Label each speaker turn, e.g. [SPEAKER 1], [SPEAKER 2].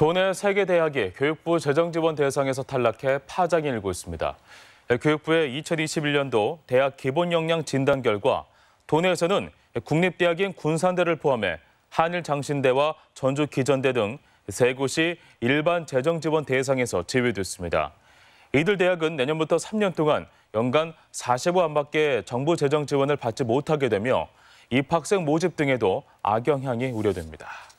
[SPEAKER 1] 도내 세계 대학이 교육부 재정지원 대상에서 탈락해 파장이 일고 있습니다. 교육부의 2021년도 대학 기본 역량 진단 결과 도내에서는 국립대학인 군산대를 포함해 한일장신대와 전주기전대 등 세 곳이 일반 재정지원 대상에서 제외됐습니다. 이들 대학은 내년부터 3년 동안 연간 40호 안팎 정부 재정 지원을 받지 못하게 되며 입학생 모집 등에도 악영향이 우려됩니다.